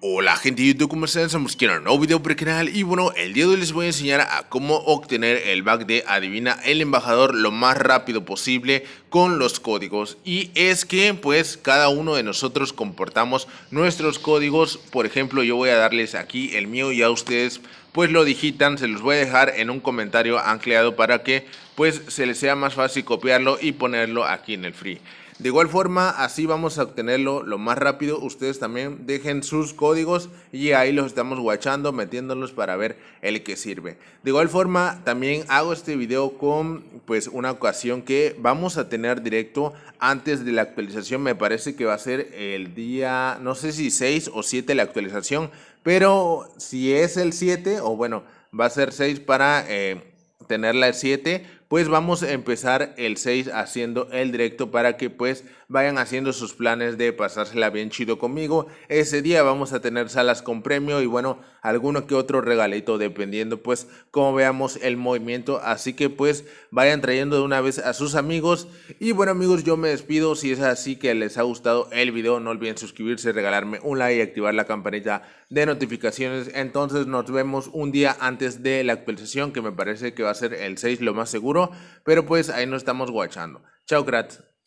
Hola gente de YouTube, ¿cómo están? Somos un nuevo video por el canal y bueno, el día de hoy les voy a enseñar a cómo obtener el back de Adivina el Embajador lo más rápido posible con los códigos y es que pues cada uno de nosotros comportamos nuestros códigos, por ejemplo yo voy a darles aquí el mío y a ustedes pues lo digitan, se los voy a dejar en un comentario ancleado para que pues se les sea más fácil copiarlo y ponerlo aquí en el free. De igual forma, así vamos a obtenerlo lo más rápido. Ustedes también dejen sus códigos y ahí los estamos guachando, metiéndolos para ver el que sirve. De igual forma, también hago este video con pues una ocasión que vamos a tener directo antes de la actualización. Me parece que va a ser el día, no sé si 6 o 7 la actualización, pero si es el 7 o bueno, va a ser 6 para eh, tenerla el 7 pues vamos a empezar el 6 haciendo el directo para que pues vayan haciendo sus planes de pasársela bien chido conmigo. Ese día vamos a tener salas con premio y bueno, alguno que otro regalito dependiendo pues cómo veamos el movimiento. Así que pues vayan trayendo de una vez a sus amigos. Y bueno amigos, yo me despido. Si es así que les ha gustado el video, no olviden suscribirse, regalarme un like y activar la campanita de notificaciones. Entonces nos vemos un día antes de la actualización que me parece que va a ser el 6 lo más seguro pero pues ahí nos estamos guachando. Chao, Kratz.